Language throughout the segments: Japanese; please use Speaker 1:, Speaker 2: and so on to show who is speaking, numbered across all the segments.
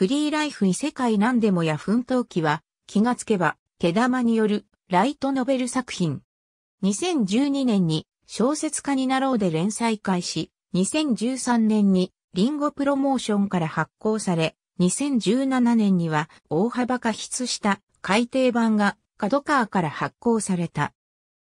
Speaker 1: フリーライフ異世界何でもや奮闘記は、気がつけば、手玉による、ライトノベル作品。2012年に、小説家になろうで連載開始、2013年に、リンゴプロモーションから発行され、2017年には、大幅化筆した、改訂版が、角川から発行された。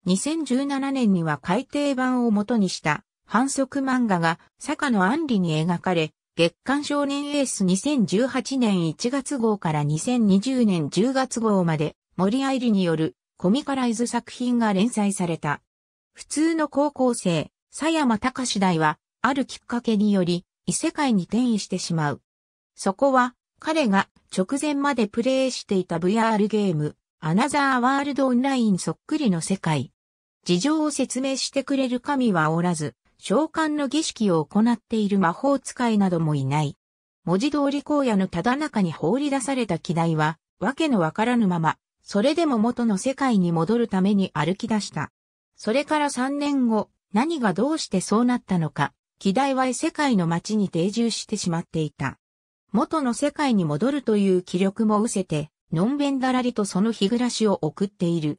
Speaker 1: 2017年には改訂版を元にした、反則漫画が、坂野安里に描かれ、月刊少年エース2018年1月号から2020年10月号まで、森愛理によるコミカライズ作品が連載された。普通の高校生、佐山隆大は、あるきっかけにより、異世界に転移してしまう。そこは、彼が直前までプレイしていた VR ゲーム、アナザーワールドオンラインそっくりの世界。事情を説明してくれる神はおらず、召喚の儀式を行っている魔法使いなどもいない。文字通り荒野のただ中に放り出された機内は、わけのわからぬまま、それでも元の世界に戻るために歩き出した。それから3年後、何がどうしてそうなったのか、機代は異世界の街に定住してしまっていた。元の世界に戻るという気力も失せて、のんべんだらりとその日暮らしを送っている。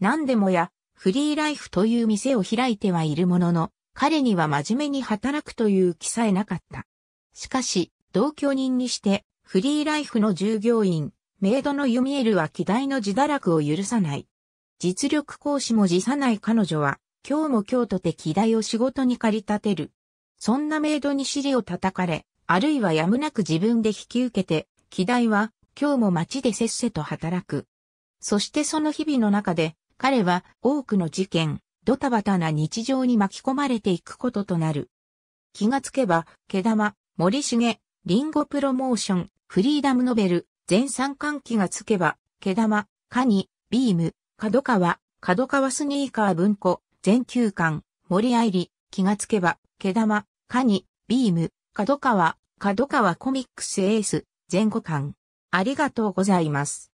Speaker 1: 何でもや、フリーライフという店を開いてはいるものの、彼には真面目に働くという気さえなかった。しかし、同居人にして、フリーライフの従業員、メイドのユミエルは機大の自堕落を許さない。実力行使も辞さない彼女は、今日も今日とて機大を仕事に駆り立てる。そんなメイドに尻を叩かれ、あるいはやむなく自分で引き受けて、機大は、今日も街でせっせと働く。そしてその日々の中で、彼は多くの事件、ドタバタな日常に巻き込まれていくこととなる。気がつけば、毛玉、森重、リンゴプロモーション、フリーダムノベル、全3巻気がつけば、毛玉、カニ、ビーム、角川、角川スニーカー文庫、全9巻、森愛理、気がつけば、毛玉、カニ、ビーム、角川、角川コミックスエース、全5巻。ありがとうございます。